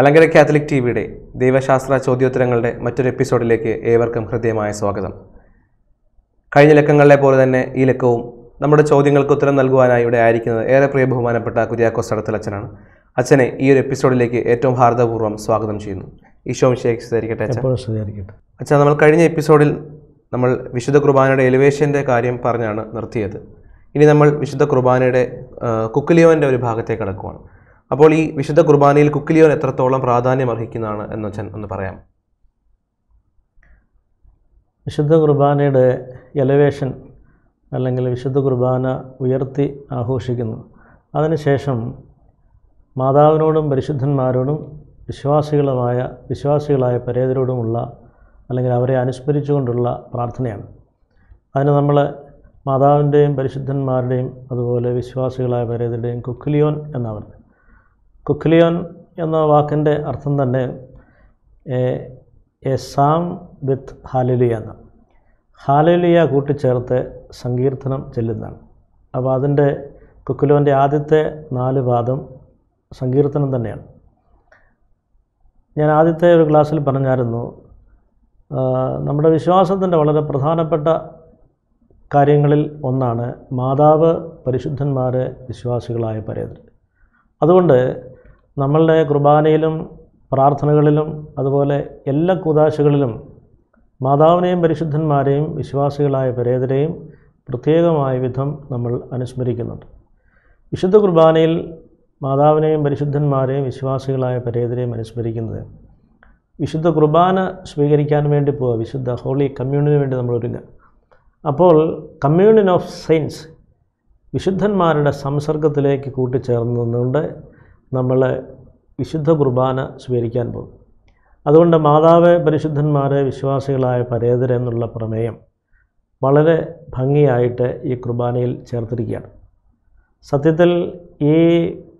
Malankara Catholic T വിയുടെ ദൈവശാസ്ത്ര ചോദ്യോത്തരങ്ങളുടെ മറ്റൊരു എപ്പിസോഡിലേക്ക് ഏവർക്കും ഹൃദ്യമായ സ്വാഗതം കഴിഞ്ഞ ലക്കങ്ങളിലെ പോലെ തന്നെ ഈ ലക്കവും നമ്മുടെ ചോദ്യങ്ങൾക്ക് ഉത്തരം നൽകുവാനായി ഇവിടെ ആയിരിക്കുന്നത് ഏറെ പ്രിയ ബഹുമാനപ്പെട്ട കുര്യാക്കോസ് തടത്തലച്ഛനാണ് അച്ഛനെ ഈ ഒരു എപ്പിസോഡിലേക്ക് ഏറ്റവും ഹാർദപൂർവ്വം സ്വാഗതം ചെയ്യുന്നു ഈശോം ശേഖ് സ്വീകരിക്കട്ടെ അച്ഛാ നമ്മൾ കഴിഞ്ഞ എപ്പിസോഡിൽ നമ്മൾ വിശുദ്ധ കുർബാനയുടെ എലിവേഷൻ്റെ കാര്യം പറഞ്ഞാണ് നിർത്തിയത് ഇനി നമ്മൾ വിശുദ്ധ കുർബാനയുടെ കുക്കിലിയോൻ്റെ ഒരു ഭാഗത്തേക്ക് കടക്കുകയാണ് അപ്പോൾ ഈ വിശുദ്ധ കുർബാനയിൽ കുക്കിലിയോൻ എത്രത്തോളം പ്രാധാന്യം അർഹിക്കുന്നതാണ് എന്ന് വെച്ചാൽ ഒന്ന് പറയാം വിശുദ്ധ കുർബാനയുടെ എലവേഷൻ അല്ലെങ്കിൽ വിശുദ്ധ കുർബാന ഉയർത്തി ആഘോഷിക്കുന്നു അതിനുശേഷം മാതാവിനോടും പരിശുദ്ധന്മാരോടും വിശ്വാസികളുമായ വിശ്വാസികളായ പരേതരോടുമുള്ള അല്ലെങ്കിൽ അവരെ അനുസ്മരിച്ചുകൊണ്ടുള്ള പ്രാർത്ഥനയാണ് അതിന് നമ്മൾ മാതാവിൻ്റെയും പരിശുദ്ധന്മാരുടെയും അതുപോലെ വിശ്വാസികളായ പരേതരുടെയും കുക്കിലിയോൻ എന്നാണ് കുക്ലിയോൻ എന്ന വാക്കിൻ്റെ അർത്ഥം തന്നെ എ സാം വിത്ത് ഹാലുലിയ എന്ന ഹാലുലിയ കൂട്ടിച്ചേർത്ത് സങ്കീർത്തനം ചെല്ലുന്നതാണ് അപ്പോൾ അതിൻ്റെ കുക്കുലോൻ്റെ ആദ്യത്തെ നാല് പാദം സങ്കീർത്തനം തന്നെയാണ് ഞാൻ ആദ്യത്തെ ഒരു ക്ലാസ്സിൽ പറഞ്ഞായിരുന്നു നമ്മുടെ വിശ്വാസത്തിൻ്റെ വളരെ പ്രധാനപ്പെട്ട കാര്യങ്ങളിൽ ഒന്നാണ് മാതാവ് പരിശുദ്ധന്മാരെ വിശ്വാസികളായ പരേതൻ അതുകൊണ്ട് നമ്മളുടെ കുർബാനയിലും പ്രാർത്ഥനകളിലും അതുപോലെ എല്ലാ കൂതാശകളിലും മാതാവിനെയും പരിശുദ്ധന്മാരെയും വിശ്വാസികളായ പരേതരെയും പ്രത്യേകമായ വിധം നമ്മൾ അനുസ്മരിക്കുന്നുണ്ട് വിശുദ്ധ കുർബാനയിൽ മാതാവിനെയും പരിശുദ്ധന്മാരെയും വിശ്വാസികളായ പരേതരെയും അനുസ്മരിക്കുന്നത് വിശുദ്ധ കുർബാന സ്വീകരിക്കാൻ വേണ്ടി പോവുക വിശുദ്ധ ഹോളി കമ്മ്യൂണിന് വേണ്ടി നമ്മൾ ഒരുങ്ങുക അപ്പോൾ കമ്മ്യൂണിൻ ഓഫ് സെയിൻസ് വിശുദ്ധന്മാരുടെ സംസർഗത്തിലേക്ക് കൂട്ടിച്ചേർന്നുകൊണ്ട് നമ്മൾ വിശുദ്ധ കുർബാന സ്വീകരിക്കാൻ പോകും അതുകൊണ്ട് മാതാവ് പരിശുദ്ധന്മാരെ വിശ്വാസികളായ പരേതരെന്നുള്ള പ്രമേയം വളരെ ഭംഗിയായിട്ട് ഈ കുർബാനയിൽ ചേർത്തിരിക്കുകയാണ് സത്യത്തിൽ ഈ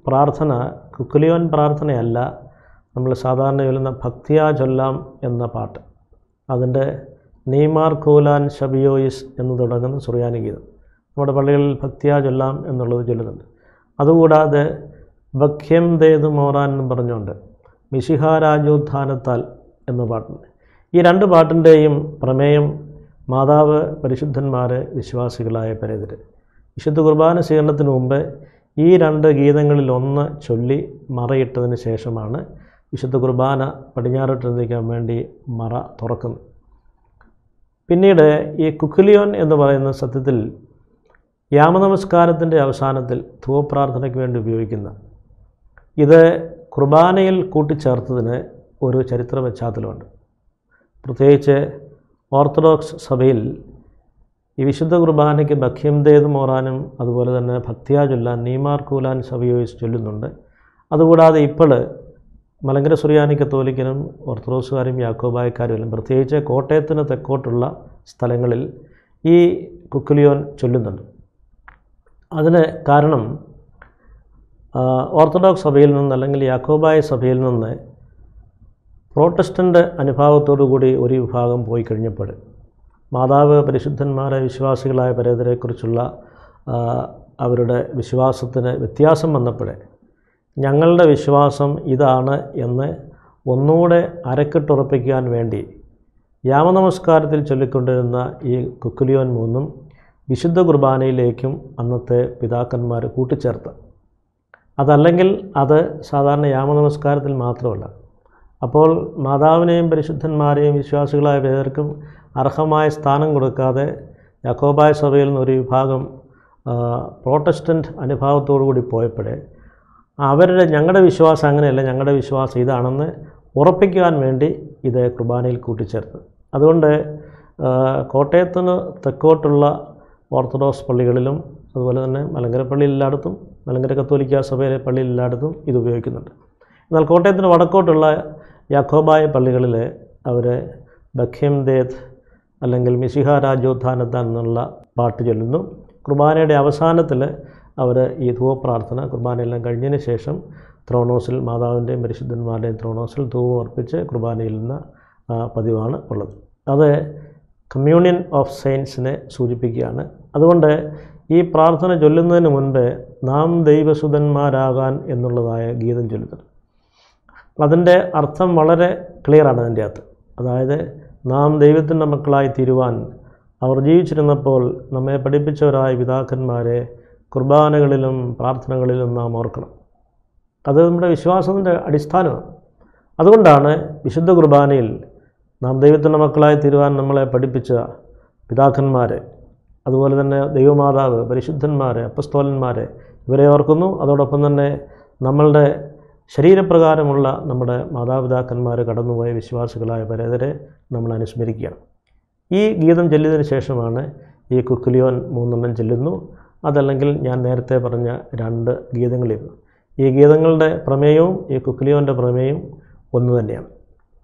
പ്രാർത്ഥന കുക്കുലിയോൻ പ്രാർത്ഥനയല്ല നമ്മൾ സാധാരണ ചൊല്ലുന്ന ഭക്തിയാ ചൊല്ലാം എന്ന പാട്ട് അതിൻ്റെ നെയ്മാർ കൂലാൻ ഷബിയോയിസ് എന്ന് തുടങ്ങുന്ന സുറിയാനി ഗീതം നമ്മുടെ പള്ളികളിൽ ഭക്തിയാ ചൊല്ലാം എന്നുള്ളത് ചൊല്ലുന്നുണ്ട് അതുകൂടാതെ വഖ്യം ദേതു മോറാൻ എന്ന് പറഞ്ഞുകൊണ്ട് മിഷിഹ രാജോത്ഥാനത്താൽ എന്ന പാട്ടുണ്ട് ഈ രണ്ട് പാട്ടിൻ്റെയും പ്രമേയം മാതാവ് പരിശുദ്ധന്മാർ വിശ്വാസികളായ പരേതര് വിശുദ്ധ കുർബാന സ്വീകരണത്തിന് മുമ്പ് ഈ രണ്ട് ഗീതങ്ങളിൽ ഒന്ന് ചൊല്ലി മറയിട്ടതിന് ശേഷമാണ് വിശുദ്ധ കുർബാന പടിഞ്ഞാറോട്ടിരുന്നിക്കാൻ വേണ്ടി മറ തുറക്കുന്നത് പിന്നീട് ഈ കുക്കുലിയോൻ എന്ന് പറയുന്ന സത്യത്തിൽ യാമനമസ്കാരത്തിൻ്റെ അവസാനത്തിൽ ധൂപ്രാർത്ഥനയ്ക്ക് വേണ്ടി ഉപയോഗിക്കുന്ന ഇത് കുർബാനയിൽ കൂട്ടിച്ചേർത്തതിന് ഒരു ചരിത്ര പശ്ചാത്തലമുണ്ട് പ്രത്യേകിച്ച് ഓർത്തഡോക്സ് സഭയിൽ ഈ വിശുദ്ധ കുർബാനയ്ക്ക് ഭക്ഷ്യംതേത് മോറാനും അതുപോലെ തന്നെ ഭക്തിയാജുല്ലാൻ ചൊല്ലാൻ നീമാർ കൂലാൻ ചൊല്ലുന്നുണ്ട് അതുകൂടാതെ ഇപ്പോൾ മലങ്കര സുറിയാനി കത്തോലിക്കനും ഓർത്തഡോക്സുകാരും യാക്കോബായക്കാരും എല്ലാം പ്രത്യേകിച്ച് കോട്ടയത്തിന് തെക്കോട്ടുള്ള സ്ഥലങ്ങളിൽ ഈ കുക്കുലിയോൻ ചൊല്ലുന്നുണ്ട് അതിന് കാരണം ഓർത്തഡോക്സ് സഭയിൽ നിന്ന് അല്ലെങ്കിൽ യാക്കോബായ സഭയിൽ നിന്ന് പ്രോട്ടസ്റ്റൻ്റ് കൂടി ഒരു വിഭാഗം പോയി കഴിഞ്ഞപ്പോൾ മാതാവ് പരിശുദ്ധന്മാരെ വിശ്വാസികളായ പരേതരെക്കുറിച്ചുള്ള അവരുടെ വിശ്വാസത്തിന് വ്യത്യാസം വന്നപ്പോഴേ ഞങ്ങളുടെ വിശ്വാസം ഇതാണ് എന്ന് ഒന്നുകൂടെ അരക്കിട്ടുറപ്പിക്കാൻ വേണ്ടി യാമനമസ്കാരത്തിൽ ചൊല്ലിക്കൊണ്ടിരുന്ന ഈ കുക്കുലിയോൻ മൂന്നും വിശുദ്ധ കുർബാനയിലേക്കും അന്നത്തെ പിതാക്കന്മാർ കൂട്ടിച്ചേർത്ത് അതല്ലെങ്കിൽ അത് സാധാരണ യാമനമസ്കാരത്തിൽ മാത്രമല്ല അപ്പോൾ മാതാവിനെയും പരിശുദ്ധന്മാരെയും വിശ്വാസികളായ പേർക്കും അർഹമായ സ്ഥാനം കൊടുക്കാതെ യാക്കോബായ സഭയിൽ നിന്നൊരു വിഭാഗം പ്രോട്ടസ്റ്റൻ്റ് അനുഭാവത്തോടു കൂടി പോയപ്പോഴേ അവരുടെ ഞങ്ങളുടെ വിശ്വാസം അങ്ങനെയല്ല ഞങ്ങളുടെ വിശ്വാസം ഇതാണെന്ന് ഉറപ്പിക്കുവാൻ വേണ്ടി ഇത് കുർബാനയിൽ കൂട്ടിച്ചേർത്ത് അതുകൊണ്ട് കോട്ടയത്തിന് തെക്കോട്ടുള്ള ഓർത്തഡോക്സ് പള്ളികളിലും അതുപോലെ തന്നെ മലങ്കര പള്ളിയിൽ എല്ലായിടത്തും മലങ്കര കത്തോലിക്ക സഭയിലെ പള്ളി എല്ലായിടത്തും ഇത് ഉപയോഗിക്കുന്നുണ്ട് എന്നാൽ കോട്ടയത്തിന് വടക്കോട്ടുള്ള യാക്കോബായ പള്ളികളിൽ അവർ ബഖേം ദേത് അല്ലെങ്കിൽ മിസിഹ രാജോത്ഥാനത്താൻ എന്നുള്ള പാട്ട് ചൊല്ലുന്നു കുർബാനയുടെ അവസാനത്തിൽ അവർ ഈ ധൂവപ്രാർത്ഥന കുർബാനയെല്ലാം കഴിഞ്ഞതിന് ശേഷം ത്രോണോസിൽ മാതാവിൻ്റെയും പരിശുദ്ധന്മാരുടെയും ത്രോണോസിൽ ധൂവം അർപ്പിച്ച് കുർബാനയിൽ നിന്ന് പതിവാണ് ഉള്ളത് അത് കമ്മ്യൂണിയൻ ഓഫ് സയൻസിനെ സൂചിപ്പിക്കുകയാണ് അതുകൊണ്ട് ഈ പ്രാർത്ഥന ചൊല്ലുന്നതിന് മുൻപ് നാം ദൈവസുതന്മാരാകാൻ എന്നുള്ളതായ ഗീതം ചൊല്ലുന്നത് അതിൻ്റെ അർത്ഥം വളരെ ക്ലിയറാണ് അതിൻ്റെ അകത്ത് അതായത് നാം ദൈവത്തിൻ്റെ മക്കളായി തീരുവാൻ അവർ ജീവിച്ചിരുന്നപ്പോൾ നമ്മെ പഠിപ്പിച്ചവരായ പിതാക്കന്മാരെ കുർബാനകളിലും പ്രാർത്ഥനകളിലും നാം ഓർക്കണം അത് നമ്മുടെ വിശ്വാസത്തിൻ്റെ അടിസ്ഥാനമാണ് അതുകൊണ്ടാണ് വിശുദ്ധ കുർബാനയിൽ നാം ദൈവത്തിൻ്റെ മക്കളായി തീരുവാൻ നമ്മളെ പഠിപ്പിച്ച പിതാക്കന്മാരെ അതുപോലെ തന്നെ ദൈവമാതാവ് പരിശുദ്ധന്മാർ അപ്പസ്തോലന്മാർ ഇവരെ ഓർക്കുന്നു അതോടൊപ്പം തന്നെ നമ്മളുടെ ശരീരപ്രകാരമുള്ള നമ്മുടെ മാതാപിതാക്കന്മാർ കടന്നുപോയ വിശ്വാസികളായ പരേതരെ നമ്മൾ അനുസ്മരിക്കുകയാണ് ഈ ഗീതം ചെല്ലിയതിന് ശേഷമാണ് ഈ കുക്കുലിയോൻ മൂന്നെണ്ണം ചെല്ലുന്നു അതല്ലെങ്കിൽ ഞാൻ നേരത്തെ പറഞ്ഞ രണ്ട് ഗീതങ്ങളിരുന്നു ഈ ഗീതങ്ങളുടെ പ്രമേയവും ഈ കുക്കുലിയോൻ്റെ പ്രമേയവും ഒന്ന് തന്നെയാണ്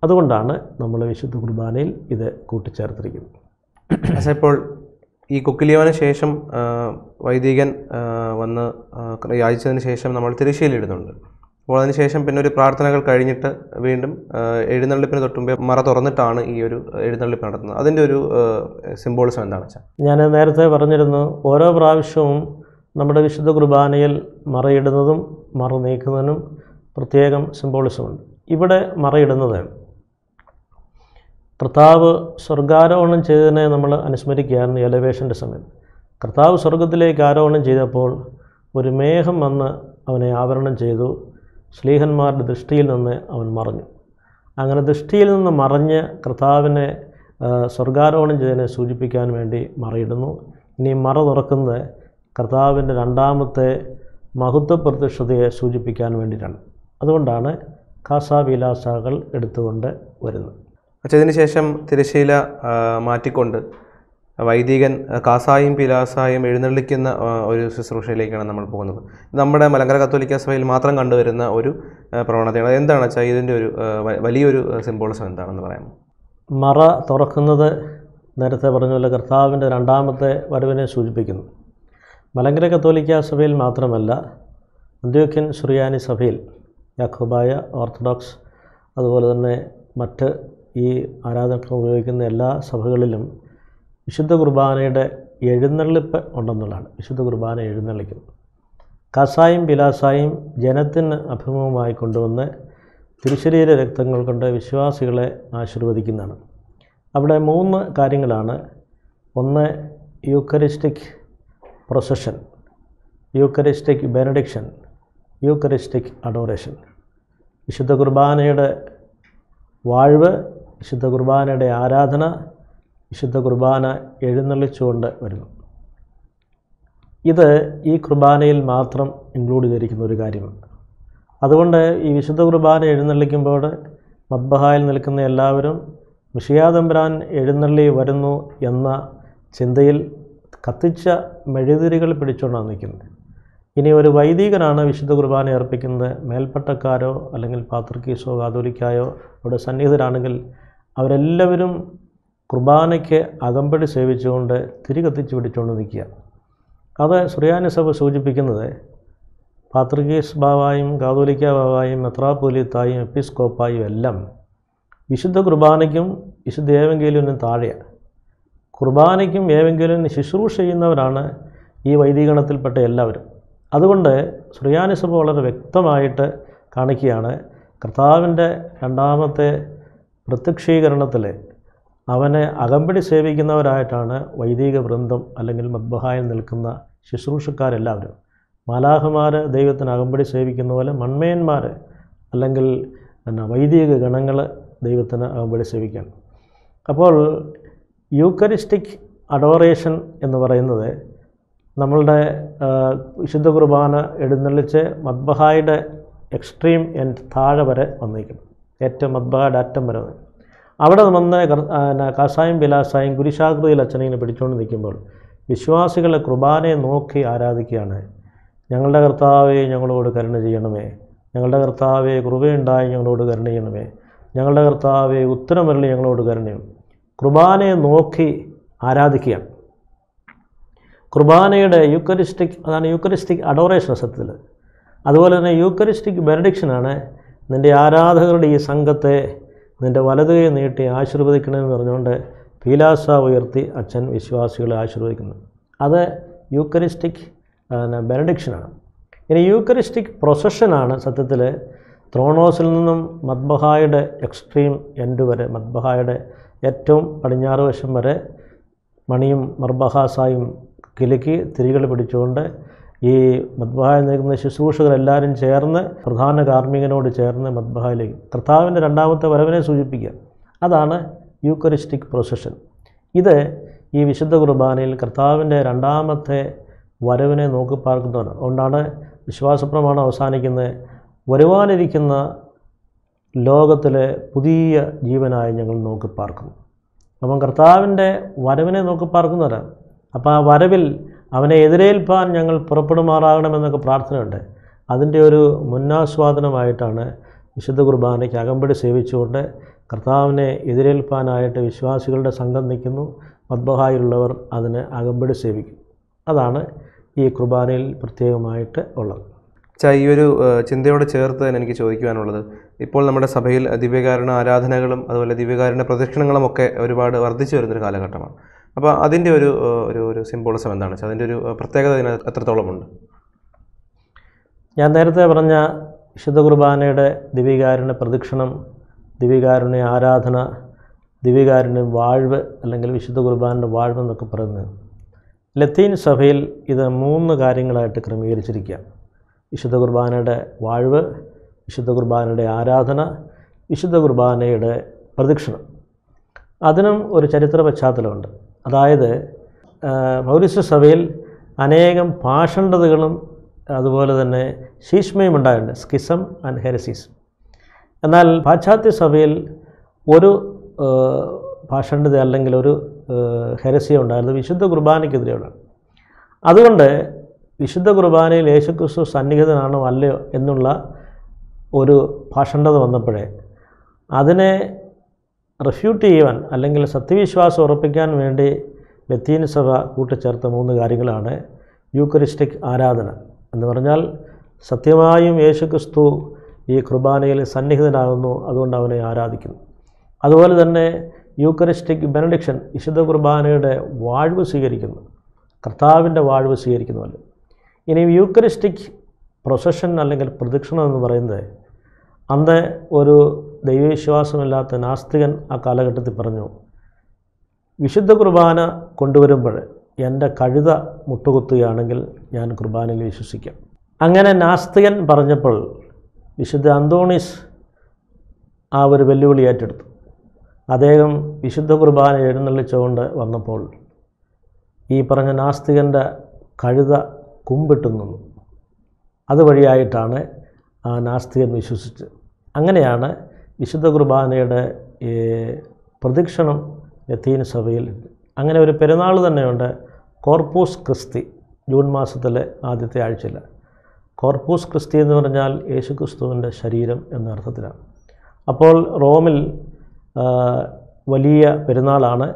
അതുകൊണ്ടാണ് നമ്മൾ വിശുദ്ധ കുർബാനയിൽ ഇത് കൂട്ടിച്ചേർത്തിരിക്കുന്നത് അപ്പോൾ ഈ കൊക്കിലിയോന് ശേഷം വൈദികൻ വന്ന് യാചിച്ചതിന് ശേഷം നമ്മൾ തിരശ്ശീലിടുന്നുണ്ട് അപ്പോൾ അതിനുശേഷം ശേഷം പിന്നെ ഒരു പ്രാർത്ഥനകൾ കഴിഞ്ഞിട്ട് വീണ്ടും എഴുന്നള്ളിപ്പിന് തൊട്ടുമ്പേ മറ തുറന്നിട്ടാണ് ഈ ഒരു എഴുന്നള്ളിപ്പ് നടത്തുന്നത് അതിൻ്റെ ഒരു സിംബോളിസം എന്താണെന്ന് വെച്ചാൽ ഞാൻ നേരത്തെ പറഞ്ഞിരുന്നു ഓരോ പ്രാവശ്യവും നമ്മുടെ വിശുദ്ധ കുർബാനയിൽ മറയിടുന്നതും മറ നീക്കുന്നതിനും പ്രത്യേകം സിംബോളിസമുണ്ട് ഇവിടെ മറയിടുന്നതാണ് കർത്താവ് സ്വർഗാരോഹണം ചെയ്തതിനെ നമ്മൾ അനുസ്മരിക്കുകയായിരുന്നു എലവേഷൻ്റെ സമയത്ത് കർത്താവ് സ്വർഗത്തിലേക്ക് ആരോഹണം ചെയ്തപ്പോൾ ഒരു മേഘം വന്ന് അവനെ ആവരണം ചെയ്തു സ്ലീഹന്മാരുടെ ദൃഷ്ടിയിൽ നിന്ന് അവൻ മറഞ്ഞു അങ്ങനെ ദൃഷ്ടിയിൽ നിന്ന് മറഞ്ഞ് കർത്താവിനെ സ്വർഗാരോഹണം ചെയ്തതിനെ സൂചിപ്പിക്കാൻ വേണ്ടി മറയിടുന്നു ഇനി മറ തുറക്കുന്നത് കർത്താവിൻ്റെ രണ്ടാമത്തെ മഹത്വ സൂചിപ്പിക്കാൻ വേണ്ടിയിട്ടാണ് അതുകൊണ്ടാണ് കാസാവിലാസാകൾ എടുത്തുകൊണ്ട് വരുന്നത് വച്ചതിന് ശേഷം തിരശ്ശീല മാറ്റിക്കൊണ്ട് വൈദികൻ കാസായും പിലാസായും എഴുന്നള്ളിക്കുന്ന ഒരു ശുശ്രൂഷയിലേക്കാണ് നമ്മൾ പോകുന്നത് നമ്മുടെ മലങ്കര കത്തോലിക്ക സഭയിൽ മാത്രം കണ്ടുവരുന്ന ഒരു പ്രവണതയാണ് എന്താണ് വെച്ചാൽ ഇതിൻ്റെ ഒരു വലിയൊരു സിംബോളിസം എന്താണെന്ന് പറയാമോ മറ തുറക്കുന്നത് നേരത്തെ പറഞ്ഞ പോലെ കർത്താവിൻ്റെ രണ്ടാമത്തെ വരവിനെ സൂചിപ്പിക്കുന്നു മലങ്കര കത്തോലിക്ക സഭയിൽ മാത്രമല്ല അന്ത്യോക്യൻ സുറിയാനി സഭയിൽ യാക്കോബായ ഓർത്തഡോക്സ് അതുപോലെ തന്നെ മറ്റ് ഈ ആരാധനക്ക് ഉപയോഗിക്കുന്ന എല്ലാ സഭകളിലും വിശുദ്ധ കുർബാനയുടെ എഴുന്നള്ളിപ്പ് ഉണ്ടെന്നുള്ളതാണ് വിശുദ്ധ കുർബാന എഴുന്നള്ളിക്കുന്നത് കസായും പിലാസായും ജനത്തിന് അഭിമുഖമായി കൊണ്ടുവന്ന് തിരുശരീര രക്തങ്ങൾ കൊണ്ട് വിശ്വാസികളെ ആശീർവദിക്കുന്നതാണ് അവിടെ മൂന്ന് കാര്യങ്ങളാണ് ഒന്ന് Eucharistic procession Eucharistic benediction Eucharistic adoration വിശുദ്ധ കുർബാനയുടെ വാഴ്വ് വിശുദ്ധ കുർബാനയുടെ ആരാധന വിശുദ്ധ കുർബാന എഴുന്നള്ളിച്ചുകൊണ്ട് വരുന്നു ഇത് ഈ കുർബാനയിൽ മാത്രം ഇൻക്ലൂഡ് ചെയ്തിരിക്കുന്ന ഒരു കാര്യമാണ് അതുകൊണ്ട് ഈ വിശുദ്ധ കുർബാന എഴുന്നള്ളിക്കുമ്പോൾ മദ്ബഹായിൽ നിൽക്കുന്ന എല്ലാവരും മിഷിയാതമ്പുരാൻ എഴുന്നള്ളി വരുന്നു എന്ന ചിന്തയിൽ കത്തിച്ച മെഴുതിരികൾ പിടിച്ചുകൊണ്ടാണ് നിൽക്കുന്നത് ഇനി ഒരു വൈദികനാണ് വിശുദ്ധ കുർബാന അർപ്പിക്കുന്നത് മേൽപ്പട്ടക്കാരോ അല്ലെങ്കിൽ പാത്രക്കീസോ കാതോലിക്കായോ അവിടെ സന്നിഹിതരാണെങ്കിൽ അവരെല്ലാവരും കുർബാനയ്ക്ക് അകമ്പടി സേവിച്ചുകൊണ്ട് തിരി കത്തിച്ച് പിടിച്ചുകൊണ്ട് നിൽക്കുക അത് ശ്രീയാനി സഭ സൂചിപ്പിക്കുന്നത് പാത്രികീസ് ബാവായും കാതോലിക്ക ബാവായും മെത്രാപോലിത്തായും എപ്പിസ്കോപ്പായും എല്ലാം വിശുദ്ധ കുർബാനയ്ക്കും വിശുദ്ധ ഏവെങ്കിലിനും താഴെയാണ് കുർബാനയ്ക്കും ഏവെങ്കിലും ശുശ്രൂഷ ചെയ്യുന്നവരാണ് ഈ വൈദികണത്തിൽപ്പെട്ട എല്ലാവരും അതുകൊണ്ട് ശ്രീയാനി സഭ വളരെ വ്യക്തമായിട്ട് കാണിക്കുകയാണ് കർത്താവിൻ്റെ രണ്ടാമത്തെ പ്രത്യക്ഷീകരണത്തിലെ അവനെ അകമ്പടി സേവിക്കുന്നവരായിട്ടാണ് വൈദിക വൃന്ദം അല്ലെങ്കിൽ മദ്ബഹായിൽ നിൽക്കുന്ന ശുശ്രൂഷക്കാരെല്ലാവരും മാലാഹമാർ ദൈവത്തിന് അകമ്പടി സേവിക്കുന്ന പോലെ മൺമയന്മാർ അല്ലെങ്കിൽ പിന്നെ വൈദിക ഗണങ്ങൾ ദൈവത്തിന് അകമ്പടി സേവിക്കാൻ അപ്പോൾ യൂക്കറിസ്റ്റിക് അഡോറേഷൻ എന്ന് പറയുന്നത് നമ്മളുടെ വിശുദ്ധ കുർബാന എഴുന്നള്ളിച്ച് മദ്ബഹായുടെ എക്സ്ട്രീം എൻഡ് താഴെ വരെ വന്നിരിക്കുന്നു ഏറ്റവും മദ്ബാട് അറ്റം വരുന്നത് അവിടെ വന്ന് കഷായം വിലാസായും ഗുരുശാകൃതിയിൽ അച്ഛനെ പിടിച്ചുകൊണ്ട് നിൽക്കുമ്പോൾ വിശ്വാസികളെ കുർബാനയെ നോക്കി ആരാധിക്കുകയാണ് ഞങ്ങളുടെ കർത്താവെ ഞങ്ങളോട് കരുണ ചെയ്യണമേ ഞങ്ങളുടെ കർത്താവെ കൃപയുണ്ടായി ഞങ്ങളോട് കരുണ ചെയ്യണമേ ഞങ്ങളുടെ കർത്താവെ ഉത്തരമരളി ഞങ്ങളോട് കരുണയും കുർബാനയെ നോക്കി ആരാധിക്കുകയാണ് കുർബാനയുടെ യൂക്കരിസ്റ്റിക് അതാണ് യൂക്കരിസ്റ്റിക് അഡോറേഷൻ സത്യത്തിൽ അതുപോലെ തന്നെ യൂക്കരിസ്റ്റിക് ബെനഡിക്ഷനാണ് നിൻ്റെ ആരാധകരുടെ ഈ സംഘത്തെ നിൻ്റെ വലതുകൈ നീട്ടി ആശീർവദിക്കണമെന്ന് പറഞ്ഞുകൊണ്ട് പീലാസ ഉയർത്തി അച്ഛൻ വിശ്വാസികളെ ആശീർവദിക്കുന്നു അത് യൂക്കരിസ്റ്റിക് ബെനഡിക്ഷനാണ് ഇനി യൂക്കരിസ്റ്റിക് പ്രൊസഷനാണ് സത്യത്തിൽ ത്രോണോസിൽ നിന്നും മദ്ബഹായുടെ എക്സ്ട്രീം എൻഡ് വരെ മദ്ബഹായുടെ ഏറ്റവും പടിഞ്ഞാറ് വശം വരെ മണിയും മർബഹാസായും കിലുക്കി തിരികൾ പിടിച്ചുകൊണ്ട് ഈ മദ്ബഹായ നിൽക്കുന്ന ശുശ്രൂഷകരെല്ലാവരും ചേർന്ന് പ്രധാന കാർമ്മികനോട് ചേർന്ന് മദ്ബായിലേക്ക് കർത്താവിൻ്റെ രണ്ടാമത്തെ വരവിനെ സൂചിപ്പിക്കുക അതാണ് യൂക്കറിസ്റ്റിക് പ്രൊസഷൻ ഇത് ഈ വിശുദ്ധ കുർബാനയിൽ കർത്താവിൻ്റെ രണ്ടാമത്തെ വരവിനെ നോക്കി പാർക്കുന്നതാണ് അതുകൊണ്ടാണ് വിശ്വാസപ്രമാണം അവസാനിക്കുന്നത് വരുവാനിരിക്കുന്ന ലോകത്തിലെ പുതിയ ജീവനായി ഞങ്ങൾ നോക്കി പാർക്കുന്നു അപ്പം കർത്താവിൻ്റെ വരവിനെ നോക്കി പാർക്കുന്നവരാണ് അപ്പോൾ ആ വരവിൽ അവനെ എതിരേൽപ്പാൻ ഞങ്ങൾ പുറപ്പെടുമാറാകണമെന്നൊക്കെ പ്രാർത്ഥനയുണ്ട് അതിൻ്റെ ഒരു മുന്നാസ്വാദനമായിട്ടാണ് വിശുദ്ധ കുർബാനയ്ക്ക് അകമ്പടി സേവിച്ചുകൊണ്ട് കർത്താവിനെ എതിരേൽപ്പാനായിട്ട് വിശ്വാസികളുടെ സംഘം നിൽക്കുന്നു മദ്ബഹായിലുള്ളവർ അതിന് അകമ്പടി സേവിക്കും അതാണ് ഈ കുർബാനയിൽ പ്രത്യേകമായിട്ട് ഉള്ളത് ചാ ഈ ഒരു ചിന്തയോട് ചേർത്ത് തന്നെ എനിക്ക് ചോദിക്കുവാനുള്ളത് ഇപ്പോൾ നമ്മുടെ സഭയിൽ ദിവ്യകാരുണ ആരാധനകളും അതുപോലെ ദിവ്യകാരുണ പ്രദക്ഷിണങ്ങളും ഒക്കെ ഒരുപാട് വർദ്ധിച്ചു വരുന്നൊരു കാലഘട്ടമാണ് അപ്പോൾ അതിൻ്റെ ഒരു ഒരു ഒരു സിമ്പോളിസം എന്താണ് വെച്ചാൽ അതിൻ്റെ ഒരു പ്രത്യേകത ഇതിന് എത്രത്തോളമുണ്ട് ഞാൻ നേരത്തെ പറഞ്ഞ വിശുദ്ധ കുർബാനയുടെ ദിവികാരുണ്യ പ്രദക്ഷിണം ദിവികാരുണ്യ ആരാധന ദിവികാരുണ്യ വാഴ്വ് അല്ലെങ്കിൽ വിശുദ്ധ കുർബാനയുടെ വാഴ്വ് എന്നൊക്കെ പറയുന്നത് ലത്തീൻ സഭയിൽ ഇത് മൂന്ന് കാര്യങ്ങളായിട്ട് ക്രമീകരിച്ചിരിക്കുക വിശുദ്ധ കുർബാനയുടെ വാഴ്വ് വിശുദ്ധ കുർബാനയുടെ ആരാധന വിശുദ്ധ കുർബാനയുടെ പ്രദക്ഷിണം അതിനും ഒരു ചരിത്ര പശ്ചാത്തലമുണ്ട് അതായത് മൗരിസ്യ സഭയിൽ അനേകം പാഷണ്ഡതകളും അതുപോലെ തന്നെ ശീഷ്മയും ഉണ്ടായിട്ടുണ്ട് സ്കിസം ആൻഡ് ഹെരസീസ് എന്നാൽ പാശ്ചാത്യ സഭയിൽ ഒരു പാഷണ്ഡത അല്ലെങ്കിൽ ഒരു ഹെരസിയോ ഉണ്ടായിരുന്നു വിശുദ്ധ കുർബാനയ്ക്കെതിരെയുള്ള അതുകൊണ്ട് വിശുദ്ധ കുർബാനയിൽ യേശുക്രിസ്തു സന്നിഹിതനാണോ അല്ലയോ എന്നുള്ള ഒരു ഭാഷണ്ഡത വന്നപ്പോഴേ അതിനെ റിഫ്യൂട്ട് ചെയ്യുവാൻ അല്ലെങ്കിൽ സത്യവിശ്വാസം ഉറപ്പിക്കാൻ വേണ്ടി ബത്തീൻ സഭ കൂട്ടിച്ചേർത്ത മൂന്ന് കാര്യങ്ങളാണ് യൂക്കരിസ്റ്റിക് ആരാധന എന്ന് പറഞ്ഞാൽ സത്യമായും യേശുക്രിസ്തു ഈ കുർബാനയിൽ സന്നിഹിതനാകുന്നു അതുകൊണ്ട് അവനെ ആരാധിക്കുന്നു അതുപോലെ തന്നെ യൂക്കരിസ്റ്റിക് ബെനഡിക്ഷൻ വിശുദ്ധ കുർബാനയുടെ വാഴ്വ് സ്വീകരിക്കുന്നു കർത്താവിൻ്റെ വാഴ്വ് സ്വീകരിക്കുന്നുവല്ലോ ഇനി യൂക്കരിസ്റ്റിക് പ്രൊസഷൻ അല്ലെങ്കിൽ പ്രദക്ഷിണം എന്ന് പറയുന്നത് അന്ന് ഒരു ദൈവവിശ്വാസമില്ലാത്ത നാസ്തികൻ ആ കാലഘട്ടത്തിൽ പറഞ്ഞു വിശുദ്ധ കുർബാന കൊണ്ടുവരുമ്പോൾ എൻ്റെ കഴുത മുട്ടുകുത്തുകയാണെങ്കിൽ ഞാൻ കുർബാനയിൽ വിശ്വസിക്കാം അങ്ങനെ നാസ്തികൻ പറഞ്ഞപ്പോൾ വിശുദ്ധ അന്തോണീസ് ആ ഒരു വെല്ലുവിളി ഏറ്റെടുത്തു അദ്ദേഹം വിശുദ്ധ കുർബാന എഴുന്നള്ളിച്ചുകൊണ്ട് വന്നപ്പോൾ ഈ പറഞ്ഞ നാസ്തികൻ്റെ കഴുത കുമ്പിട്ട് നിന്നു അതുവഴിയായിട്ടാണ് ആ നാസ്തികൻ വിശ്വസിച്ച് അങ്ങനെയാണ് വിശുദ്ധ കുർബാനയുടെ പ്രദക്ഷിണം ലത്തീൻ സഭയിലുണ്ട് അങ്ങനെ ഒരു പെരുന്നാൾ തന്നെയുണ്ട് കോർപ്പൂസ് ക്രിസ്തി ജൂൺ മാസത്തിലെ ആദ്യത്തെ ആഴ്ചയിൽ കോർപ്പൂസ് ക്രിസ്തി എന്ന് പറഞ്ഞാൽ ക്രിസ്തുവിൻ്റെ ശരീരം എന്ന അർത്ഥത്തിലാണ് അപ്പോൾ റോമിൽ വലിയ പെരുന്നാളാണ്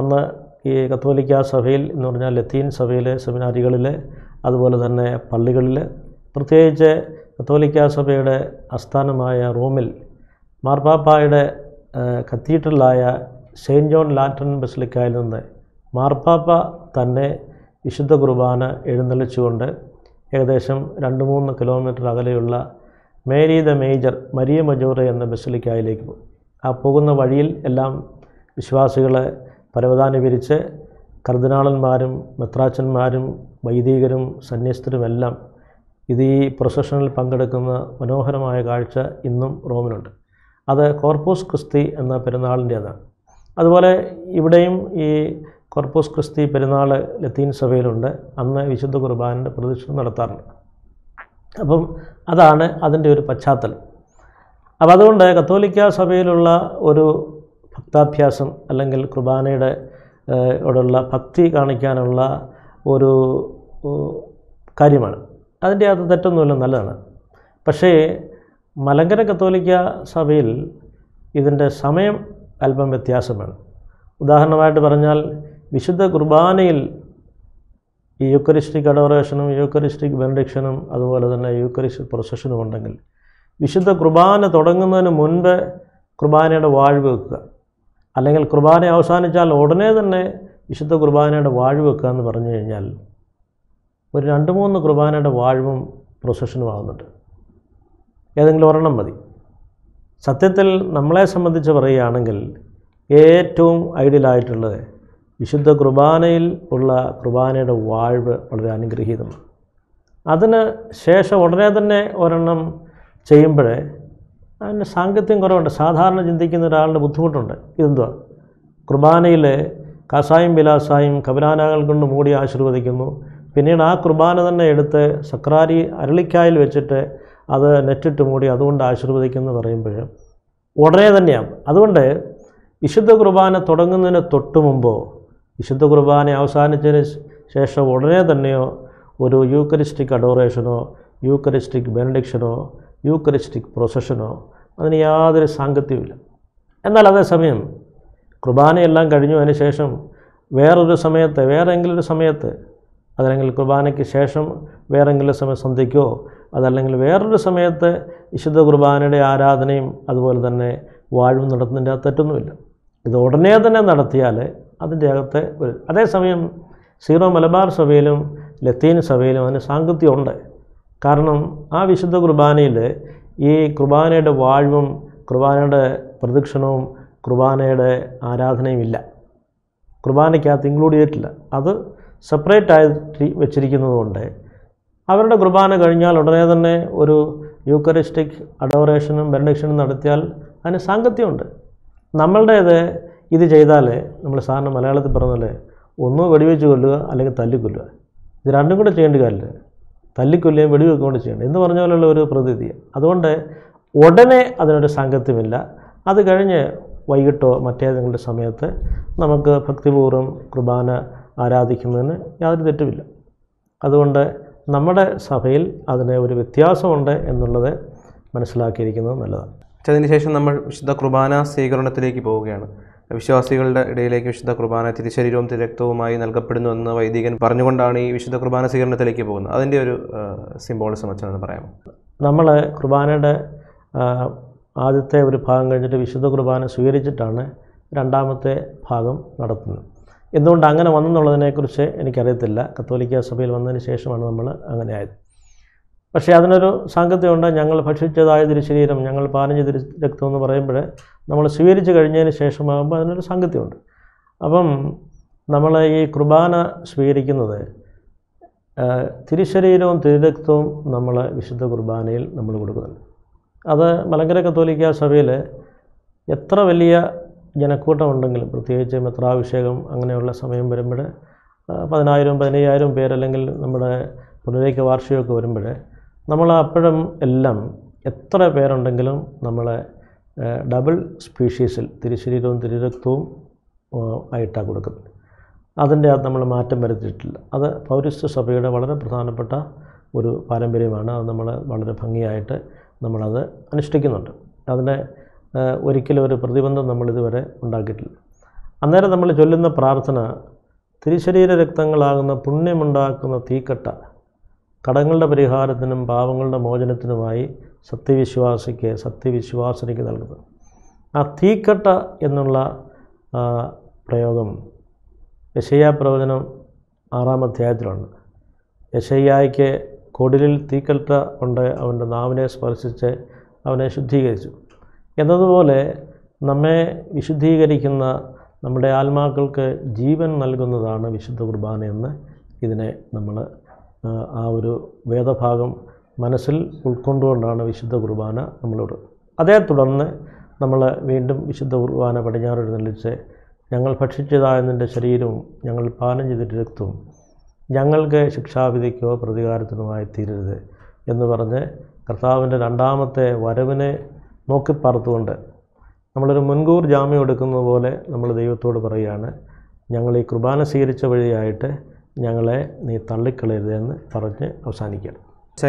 അന്ന് ഈ കത്തോലിക്ക സഭയിൽ എന്ന് പറഞ്ഞാൽ ലത്തീൻ സഭയിലെ സെമിനാരികളിൽ അതുപോലെ തന്നെ പള്ളികളിൽ പ്രത്യേകിച്ച് കത്തോലിക്ക സഭയുടെ ആസ്ഥാനമായ റോമിൽ മാർപ്പാപ്പായുടെ കത്തീഡ്രലായ സെയിൻറ്റ് ജോൺ ലാറ്റൻ ബസിലിക്കായിൽ നിന്ന് മാർപ്പാപ്പ തന്നെ വിശുദ്ധ കുർബാന എഴുന്നള്ളിച്ചുകൊണ്ട് ഏകദേശം രണ്ട് മൂന്ന് കിലോമീറ്റർ അകലെയുള്ള Mary the Major Maria Maggiore എന്ന ബസിലിക്കായിലേക്ക് പോകും ആ പോകുന്ന വഴിയിൽ എല്ലാം വിശ്വാസികളെ പരവധാനി വിരിച്ച് കർദിനാളന്മാരും മെത്രാച്ചന്മാരും വൈദികരും സന്യസ്തരുമെല്ലാം ഇത് ഈ പ്രൊസഷനിൽ പങ്കെടുക്കുന്ന മനോഹരമായ കാഴ്ച ഇന്നും റോമിലുണ്ട് അത് കോർപ്പൂസ് ക്രിസ്തി എന്ന പെരുന്നാളിൻ്റേതാണ് അതുപോലെ ഇവിടെയും ഈ കോർപ്പൂസ് ക്രിസ്തി പെരുന്നാൾ ലത്തീൻ സഭയിലുണ്ട് അന്ന് വിശുദ്ധ കുർബാനൻ്റെ പ്രതിഷ്ഠ നടത്താറുണ്ട് അപ്പം അതാണ് അതിൻ്റെ ഒരു പശ്ചാത്തലം അപ്പം അതുകൊണ്ട് കത്തോലിക്ക സഭയിലുള്ള ഒരു ഭക്താഭ്യാസം അല്ലെങ്കിൽ കുർബാനയുടെ ഉള്ള ഭക്തി കാണിക്കാനുള്ള ഒരു കാര്യമാണ് അതിൻ്റെ അത് തെറ്റൊന്നുമില്ല നല്ലതാണ് പക്ഷേ മലങ്കര കത്തോലിക്ക സഭയിൽ ഇതിൻ്റെ സമയം അല്പം വ്യത്യാസമാണ് ഉദാഹരണമായിട്ട് പറഞ്ഞാൽ വിശുദ്ധ കുർബാനയിൽ ഈ യൂക്കറിസ്റ്റിക് അഡോറേഷനും യൂക്കറിസ്റ്റിക് ബെൻഡിക്ഷനും അതുപോലെ തന്നെ യൂക്കറിസ്റ്റിക് പ്രൊസഷനും ഉണ്ടെങ്കിൽ വിശുദ്ധ കുർബാന തുടങ്ങുന്നതിന് മുൻപ് കുർബാനയുടെ വാഴ്വ് വെക്കുക അല്ലെങ്കിൽ കുർബാന അവസാനിച്ചാൽ ഉടനെ തന്നെ വിശുദ്ധ കുർബാനയുടെ വാഴ്വ് വെക്കുക എന്ന് പറഞ്ഞു കഴിഞ്ഞാൽ ഒരു രണ്ട് മൂന്ന് കുർബാനയുടെ വാഴ്വും പ്രൊസഷനും ആകുന്നുണ്ട് ഏതെങ്കിലും ഒരെണ്ണം മതി സത്യത്തിൽ നമ്മളെ സംബന്ധിച്ച് പറയുകയാണെങ്കിൽ ഏറ്റവും ഐഡിയലായിട്ടുള്ളത് വിശുദ്ധ കുർബാനയിൽ ഉള്ള കുർബാനയുടെ വാഴ്വ് വളരെ അനുഗ്രഹീതമാണ് അതിന് ശേഷം ഉടനെ തന്നെ ഒരെണ്ണം ചെയ്യുമ്പോൾ അതിന് സാങ്കത്യം കുറവുണ്ട് സാധാരണ ചിന്തിക്കുന്ന ഒരാളുടെ ബുദ്ധിമുട്ടുണ്ട് ഇതെന്തുവാ കുർബാനയിൽ കസായും വിലാസായും കബരാനകൾ കൊണ്ട് മൂടി ആശീർവദിക്കുന്നു പിന്നീട് ആ കുർബാന തന്നെ എടുത്ത് സക്രാരി അരളിക്കായിൽ വെച്ചിട്ട് അത് നെറ്റിട്ട് മൂടി അതുകൊണ്ട് ആശീർവദിക്കുന്നു പറയുമ്പോൾ ഉടനെ തന്നെയാണ് അതുകൊണ്ട് വിശുദ്ധ കുർബാന തുടങ്ങുന്നതിന് തൊട്ട് മുമ്പോ വിശുദ്ധ കുർബാന അവസാനിച്ചതിന് ശേഷം ഉടനെ തന്നെയോ ഒരു യൂക്കരിസ്റ്റിക് അഡോറേഷനോ യൂക്കരിസ്റ്റിക് ബെനഡിക്ഷനോ യൂക്കരിസ്റ്റിക് പ്രൊസഷനോ അതിന് യാതൊരു സാങ്കത്യവുമില്ല എന്നാൽ അതേസമയം കുർബാനയെല്ലാം കഴിഞ്ഞു അതിന് ശേഷം വേറൊരു സമയത്ത് വേറെങ്കിലും ഒരു സമയത്ത് അതല്ലെങ്കിൽ കുർബാനയ്ക്ക് ശേഷം വേറെങ്കിലും സമയം സന്ധ്യയ്ക്കോ അതല്ലെങ്കിൽ വേറൊരു സമയത്ത് വിശുദ്ധ കുർബാനയുടെ ആരാധനയും അതുപോലെ തന്നെ വാഴും നടത്തുന്നതിൻ്റെ അകത്ത് തെറ്റൊന്നുമില്ല ഇത് ഉടനെ തന്നെ നടത്തിയാൽ അതിൻ്റെ അകത്ത് അതേസമയം സീറോ മലബാർ സഭയിലും ലത്തീൻ സഭയിലും അതിന് സാങ്കത്യമുണ്ട് കാരണം ആ വിശുദ്ധ കുർബാനയിൽ ഈ കുർബാനയുടെ വാഴ്വും കുർബാനയുടെ പ്രദക്ഷിണവും കുർബാനയുടെ ആരാധനയും ഇല്ല കുർബാനയ്ക്കകത്ത് ഇൻക്ലൂഡ് ചെയ്തിട്ടില്ല അത് സെപ്പറേറ്റ് ആയി വെച്ചിരിക്കുന്നതുകൊണ്ട് അവരുടെ കുർബാന കഴിഞ്ഞാൽ ഉടനെ തന്നെ ഒരു യൂക്കറിസ്റ്റിക് അഡോറേഷനും ബെനഡിക്ഷനും നടത്തിയാൽ അതിന് സാങ്കത്യമുണ്ട് നമ്മളുടേത് ഇത് ചെയ്താൽ നമ്മൾ സാറിന് മലയാളത്തിൽ പറഞ്ഞാൽ ഒന്ന് വെടിവെച്ച് കൊല്ലുക അല്ലെങ്കിൽ തല്ലിക്കൊല്ലുക ഇത് രണ്ടും കൂടെ ചെയ്യേണ്ട കാര്യമില്ല തല്ലിക്കൊല്ലുകയും വെടിവെക്കൊണ്ട് ചെയ്യണം എന്ന് പറഞ്ഞ പോലെയുള്ള ഒരു പ്രതീതി അതുകൊണ്ട് ഉടനെ അതിനൊരു സാങ്കത്യമില്ല അത് കഴിഞ്ഞ് വൈകിട്ടോ മറ്റേതെങ്കിലും സമയത്ത് നമുക്ക് ഭക്തിപൂർവ്വം കുർബാന ആരാധിക്കുന്നതിന് യാതൊരു തെറ്റുമില്ല അതുകൊണ്ട് നമ്മുടെ സഭയിൽ അതിന് ഒരു വ്യത്യാസമുണ്ട് എന്നുള്ളത് മനസ്സിലാക്കിയിരിക്കുന്നത് നല്ലതാണ് അതിനുശേഷം നമ്മൾ വിശുദ്ധ കുർബാന സ്വീകരണത്തിലേക്ക് പോവുകയാണ് വിശ്വാസികളുടെ ഇടയിലേക്ക് വിശുദ്ധ കുർബാന തിരിശരീരവും തിരക്തവുമായി നൽകപ്പെടുന്നു എന്ന് വൈദികൻ പറഞ്ഞുകൊണ്ടാണ് ഈ വിശുദ്ധ കുർബാന സ്വീകരണത്തിലേക്ക് പോകുന്നത് അതിൻ്റെ ഒരു സിംബോളിസം അച്ഛനെന്ന് പറയാം നമ്മൾ കുർബാനയുടെ ആദ്യത്തെ ഒരു ഭാഗം കഴിഞ്ഞിട്ട് വിശുദ്ധ കുർബാന സ്വീകരിച്ചിട്ടാണ് രണ്ടാമത്തെ ഭാഗം നടത്തുന്നത് എന്തുകൊണ്ട് അങ്ങനെ വന്നെന്നുള്ളതിനെക്കുറിച്ച് എനിക്കറിയത്തില്ല കത്തോലിക്ക സഭയിൽ വന്നതിന് ശേഷമാണ് നമ്മൾ അങ്ങനെ ആയത് പക്ഷേ അതിനൊരു സാങ്കത്യമുണ്ട് ഞങ്ങൾ ഭക്ഷിച്ചതായ തിരുശരീരം ഞങ്ങൾ പാനം ചെയ്ത രക്തം എന്ന് പറയുമ്പോൾ നമ്മൾ സ്വീകരിച്ചു കഴിഞ്ഞതിന് ശേഷമാകുമ്പോൾ അതിനൊരു സാങ്കത്യമുണ്ട് അപ്പം നമ്മൾ ഈ കുർബാന സ്വീകരിക്കുന്നത് തിരുശരീരവും തിരുരക്തവും നമ്മൾ വിശുദ്ധ കുർബാനയിൽ നമ്മൾ കൊടുക്കുന്നുണ്ട് അത് മലങ്കര കത്തോലിക്ക സഭയിൽ എത്ര വലിയ ജനക്കൂട്ടം ഉണ്ടെങ്കിലും പ്രത്യേകിച്ച് മെത്രാഭിഷേകം അങ്ങനെയുള്ള സമയം വരുമ്പോൾ പതിനായിരം പതിനയ്യായിരം പേരല്ലെങ്കിൽ നമ്മുടെ പുനരേക്ക് വാർഷികമൊക്കെ വരുമ്പോൾ നമ്മൾ അപ്പോഴും എല്ലാം എത്ര പേരുണ്ടെങ്കിലും നമ്മളെ ഡബിൾ സ്പീഷീസിൽ തിരുശരീരവും തിരുരക്തവും ആയിട്ടാണ് കൊടുക്കുന്നത് അതിൻ്റെ അത് നമ്മൾ മാറ്റം വരുത്തിയിട്ടില്ല അത് പൗരസ്ത്യ സഭയുടെ വളരെ പ്രധാനപ്പെട്ട ഒരു പാരമ്പര്യമാണ് അത് നമ്മൾ വളരെ ഭംഗിയായിട്ട് നമ്മളത് അനുഷ്ഠിക്കുന്നുണ്ട് അതിൻ്റെ ഒരിക്കലും ഒരു പ്രതിബന്ധം നമ്മളിതുവരെ ഉണ്ടാക്കിയിട്ടില്ല അന്നേരം നമ്മൾ ചൊല്ലുന്ന പ്രാർത്ഥന തിരുശരീര രക്തങ്ങളാകുന്ന പുണ്യമുണ്ടാക്കുന്ന തീക്കട്ട കടങ്ങളുടെ പരിഹാരത്തിനും പാവങ്ങളുടെ മോചനത്തിനുമായി സത്യവിശ്വാസിക്ക് സത്യവിശ്വാസനിക്ക് നൽകുന്നത് ആ തീക്കട്ട എന്നുള്ള പ്രയോഗം യശയ്യ പ്രവചനം ആറാം അധ്യായത്തിലുണ്ട് യശയ്യായ്ക്ക് കൊടിലിൽ തീക്കട്ട ഉണ്ട് അവൻ്റെ നാവിനെ സ്പർശിച്ച് അവനെ ശുദ്ധീകരിച്ചു എന്നതുപോലെ നമ്മെ വിശുദ്ധീകരിക്കുന്ന നമ്മുടെ ആത്മാക്കൾക്ക് ജീവൻ നൽകുന്നതാണ് വിശുദ്ധ കുർബാന എന്ന് ഇതിനെ നമ്മൾ ആ ഒരു വേദഭാഗം മനസ്സിൽ ഉൾക്കൊണ്ടുകൊണ്ടാണ് വിശുദ്ധ കുർബാന നമ്മളോട് അതേ തുടർന്ന് നമ്മൾ വീണ്ടും വിശുദ്ധ കുർബാന നിലച്ച് ഞങ്ങൾ ഭക്ഷിച്ചതായെന്നതിൻ്റെ ശരീരവും ഞങ്ങൾ പാനം ചെയ്തിട്ട് രക്തവും ഞങ്ങൾക്ക് ശിക്ഷാവിധിക്കോ പ്രതികാരത്തിനുമായി തീരരുത് എന്ന് പറഞ്ഞ് കർത്താവിൻ്റെ രണ്ടാമത്തെ വരവിനെ പാർത്തുകൊണ്ട് നമ്മളൊരു മുൻകൂർ ജാമ്യം എടുക്കുന്നത് പോലെ നമ്മൾ ദൈവത്തോട് പറയുകയാണ് ഞങ്ങൾ ഈ കുർബാന സ്വീകരിച്ച വഴിയായിട്ട് ഞങ്ങളെ നീ തള്ളിക്കളയരുതെന്ന് പറഞ്ഞ് അവസാനിക്കുക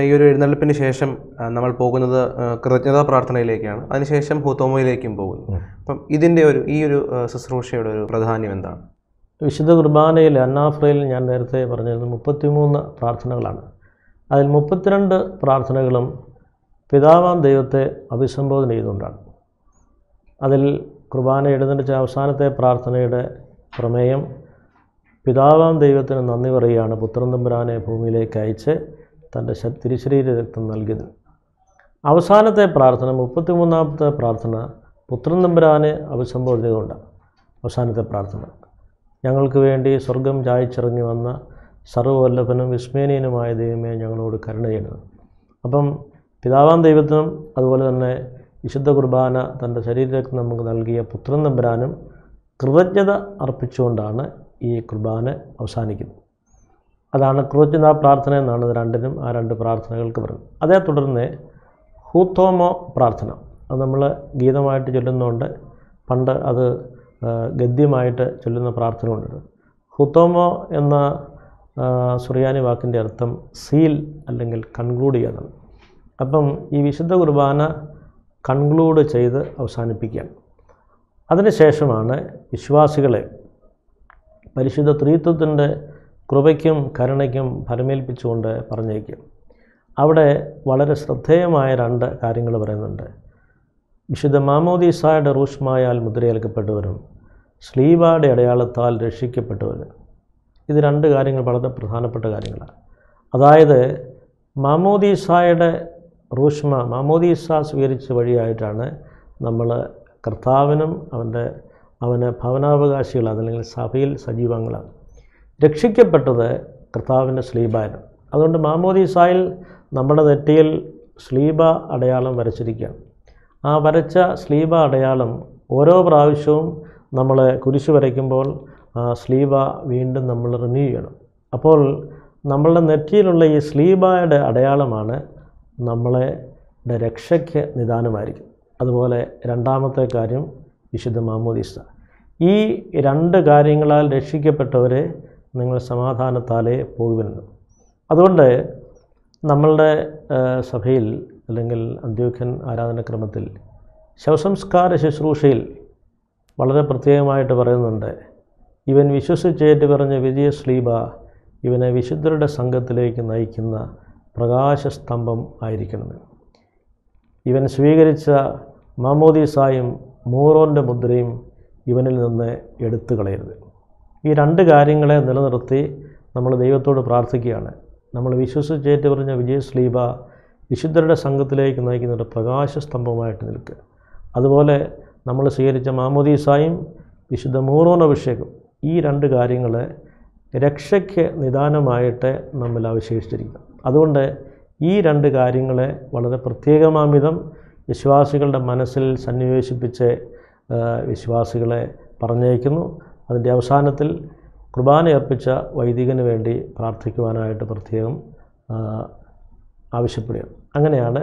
ഈ ഒരു എഴുന്നള്ളിപ്പിന് ശേഷം നമ്മൾ പോകുന്നത് കൃതജ്ഞതാ പ്രാർത്ഥനയിലേക്കാണ് അതിനുശേഷം ഹൂത്തോമയിലേക്കും പോകുന്നു അപ്പം ഇതിൻ്റെ ഒരു ഈ ഒരു ശുശ്രൂഷയുടെ ഒരു പ്രാധാന്യം എന്താണ് വിശുദ്ധ കുർബാനയിൽ അന്നാഫ്രയിൽ ഞാൻ നേരത്തെ പറഞ്ഞിരുന്നത് മുപ്പത്തിമൂന്ന് പ്രാർത്ഥനകളാണ് അതിൽ മുപ്പത്തിരണ്ട് പ്രാർത്ഥനകളും പിതാവാം ദൈവത്തെ അഭിസംബോധന ചെയ്തുകൊണ്ടാണ് അതിൽ കുർബാന എഴുന്നേറ്റ് അവസാനത്തെ പ്രാർത്ഥനയുടെ പ്രമേയം പിതാവാം ദൈവത്തിന് നന്ദി പറയുകയാണ് പുത്രൻ തമ്പുരാനെ ഭൂമിയിലേക്ക് അയച്ച് തൻ്റെ തിരിശരീര രക്തം നൽകിയതിന് അവസാനത്തെ പ്രാർത്ഥന മൂന്നാമത്തെ പ്രാർത്ഥന പുത്രൻ തമ്പുരാനെ അഭിസംബോധന ചെയ്തുകൊണ്ടാണ് അവസാനത്തെ പ്രാർത്ഥന ഞങ്ങൾക്ക് വേണ്ടി സ്വർഗം ചായച്ചിറങ്ങി വന്ന സർവവല്ലഭനും വിസ്മേനീയനുമായ ദൈവമേ ഞങ്ങളോട് കരുണ ചെയ്യുന്നത് അപ്പം പിതാവാം ദൈവത്തിനും അതുപോലെ തന്നെ വിശുദ്ധ കുർബാന തൻ്റെ ശരീരത്തിൽ നമുക്ക് നൽകിയ പുത്രൻ നമ്പരാനും കൃതജ്ഞത അർപ്പിച്ചുകൊണ്ടാണ് ഈ കുർബാന അവസാനിക്കുന്നത് അതാണ് കൃതജ്ഞതാ പ്രാർത്ഥന എന്നാണ് രണ്ടിനും ആ രണ്ട് പ്രാർത്ഥനകൾക്ക് പറയുന്നത് അതേ തുടർന്ന് ഹൂത്തോമോ പ്രാർത്ഥന അത് നമ്മൾ ഗീതമായിട്ട് ചൊല്ലുന്നതുകൊണ്ട് പണ്ട് അത് ഗദ്യമായിട്ട് ചൊല്ലുന്ന പ്രാർത്ഥന ഉണ്ട് ഹുത്തോമോ എന്ന സുറിയാനി വാക്കിൻ്റെ അർത്ഥം സീൽ അല്ലെങ്കിൽ കൺക്ലൂഡ് ചെയ്യാനാണ് അപ്പം ഈ വിശുദ്ധ കുർബാന കൺക്ലൂഡ് ചെയ്ത് അവസാനിപ്പിക്കാം അതിനുശേഷമാണ് വിശ്വാസികളെ പരിശുദ്ധ ത്രീത്വത്തിൻ്റെ കൃപയ്ക്കും കരുണയ്ക്കും ഫലമേൽപ്പിച്ചുകൊണ്ട് പറഞ്ഞേക്കും അവിടെ വളരെ ശ്രദ്ധേയമായ രണ്ട് കാര്യങ്ങൾ പറയുന്നുണ്ട് വിശുദ്ധ മാമോദീസായുടെ റൂഷ്മായാൽ മുദ്രയേൽക്കപ്പെട്ടവരും സ്ലീബായുടെ അടയാളത്താൽ രക്ഷിക്കപ്പെട്ടവരും ഇത് രണ്ട് കാര്യങ്ങൾ വളരെ പ്രധാനപ്പെട്ട കാര്യങ്ങളാണ് അതായത് മാമോദീസായുടെ റൂഷ്മ മാമോദീസ സ്വീകരിച്ച വഴിയായിട്ടാണ് നമ്മൾ കർത്താവിനും അവൻ്റെ അവന് ഭവനാവകാശികൾ അതല്ലെങ്കിൽ സഭയിൽ സജീവങ്ങളാണ് രക്ഷിക്കപ്പെട്ടത് കർത്താവിൻ്റെ സ്ലീബായാലും അതുകൊണ്ട് മാമോദീസായിൽ നമ്മുടെ നെറ്റിയിൽ സ്ലീബ അടയാളം വരച്ചിരിക്കുകയാണ് ആ വരച്ച സ്ലീബ അടയാളം ഓരോ പ്രാവശ്യവും നമ്മൾ കുരിശു വരയ്ക്കുമ്പോൾ ആ സ്ലീബ വീണ്ടും നമ്മൾ റിന്യൂ ചെയ്യണം അപ്പോൾ നമ്മളുടെ നെറ്റിയിലുള്ള ഈ സ്ലീബയുടെ അടയാളമാണ് നമ്മളെ രക്ഷയ്ക്ക് നിദാനമായിരിക്കും അതുപോലെ രണ്ടാമത്തെ കാര്യം വിശുദ്ധ മാമോദീസ ഈ രണ്ട് കാര്യങ്ങളാൽ രക്ഷിക്കപ്പെട്ടവരെ നിങ്ങൾ സമാധാനത്താലെ പോകുമെന്ന് അതുകൊണ്ട് നമ്മളുടെ സഭയിൽ അല്ലെങ്കിൽ അന്ത്യോഖ്യൻ ആരാധനക്രമത്തിൽ ശവസംസ്കാര ശുശ്രൂഷയിൽ വളരെ പ്രത്യേകമായിട്ട് പറയുന്നുണ്ട് ഇവൻ വിശ്വസിച്ചേറ്റ് പറഞ്ഞ വിജയ ശ്ലീബ ഇവനെ വിശുദ്ധരുടെ സംഘത്തിലേക്ക് നയിക്കുന്ന പ്രകാശസ്തംഭം ആയിരിക്കണം ഇവൻ സ്വീകരിച്ച മാമോദീസായും മൂറോൻ്റെ മുദ്രയും ഇവനിൽ നിന്ന് എടുത്തു കളയരുത് ഈ രണ്ട് കാര്യങ്ങളെ നിലനിർത്തി നമ്മൾ ദൈവത്തോട് പ്രാർത്ഥിക്കുകയാണ് നമ്മൾ വിശ്വസിച്ചേറ്റ് പറഞ്ഞ വിജയ സ്ലീബ വിശുദ്ധരുടെ സംഘത്തിലേക്ക് നയിക്കുന്നൊരു പ്രകാശസ്തംഭമായിട്ട് നിൽക്കുക അതുപോലെ നമ്മൾ സ്വീകരിച്ച മാമോദീസായും വിശുദ്ധ മൂറോൻ അഭിഷേകം ഈ രണ്ട് കാര്യങ്ങൾ രക്ഷയ്ക്ക് നിദാനമായിട്ട് നമ്മൾ അവശേഷിച്ചിരിക്കുക അതുകൊണ്ട് ഈ രണ്ട് കാര്യങ്ങളെ വളരെ പ്രത്യേകമാംവിധം വിശ്വാസികളുടെ മനസ്സിൽ സന്നിവേശിപ്പിച്ച് വിശ്വാസികളെ പറഞ്ഞയക്കുന്നു അതിൻ്റെ അവസാനത്തിൽ അർപ്പിച്ച വൈദികന് വേണ്ടി പ്രാർത്ഥിക്കുവാനായിട്ട് പ്രത്യേകം ആവശ്യപ്പെടുക അങ്ങനെയാണ്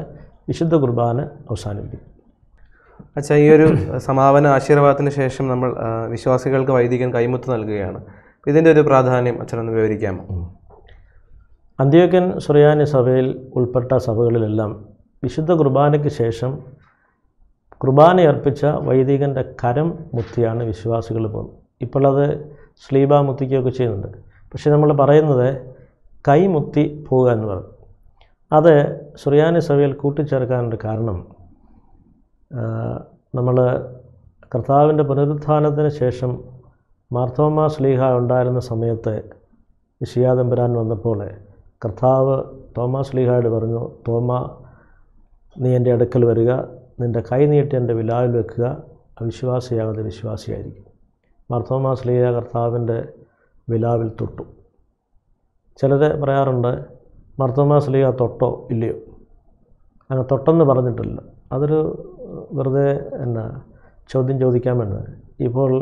വിശുദ്ധ കുർബാന അവസാനിപ്പിക്കുന്നത് അച്ഛാ ഈ ഒരു സമാപന ആശീർവാദത്തിന് ശേഷം നമ്മൾ വിശ്വാസികൾക്ക് വൈദികൻ കൈമുത്ത് നൽകുകയാണ് ഇതിൻ്റെ ഒരു പ്രാധാന്യം അച്ഛനൊന്ന് വിവരിക്കാമോ അന്ത്യോക്യൻ സുറിയാനി സഭയിൽ ഉൾപ്പെട്ട സഭകളിലെല്ലാം വിശുദ്ധ കുർബാനയ്ക്ക് ശേഷം കുർബാനയർപ്പിച്ച വൈദികൻ്റെ കരം മുത്തിയാണ് വിശ്വാസികൾ പോകുന്നത് ഇപ്പോഴത് സ്ലീബ മുത്തിക്കുകയൊക്കെ ചെയ്യുന്നുണ്ട് പക്ഷേ നമ്മൾ പറയുന്നത് കൈമുത്തി പോവുക എന്ന് പറയും അത് സുറിയാനി സഭയിൽ കൂട്ടിച്ചേർക്കാനൊരു കാരണം നമ്മൾ കർത്താവിൻ്റെ പുനരുത്ഥാനത്തിന് ശേഷം മാർത്തോമ സ്ലീഹ ഉണ്ടായിരുന്ന സമയത്ത് ഷിയാദംബരാൻ വന്നപ്പോൾ കർത്താവ് തോമസ് ലീഹായോട് പറഞ്ഞു തോമ നീ എൻ്റെ അടുക്കൽ വരിക നിൻ്റെ കൈ നീട്ടി എൻ്റെ വിലാവിൽ വെക്കുക അവിശ്വാസിയാകാതെ വിശ്വാസിയായിരിക്കും മർത്തോമാസ് ലീഹ കർത്താവിൻ്റെ വിലാവിൽ തൊട്ടു ചിലത് പറയാറുണ്ട് മർത്തോമാസ് ലീഹ തൊട്ടോ ഇല്ലയോ അങ്ങനെ തൊട്ടെന്ന് പറഞ്ഞിട്ടില്ല അതൊരു വെറുതെ എന്നാ ചോദ്യം ചോദിക്കാൻ വേണ്ട ഇപ്പോൾ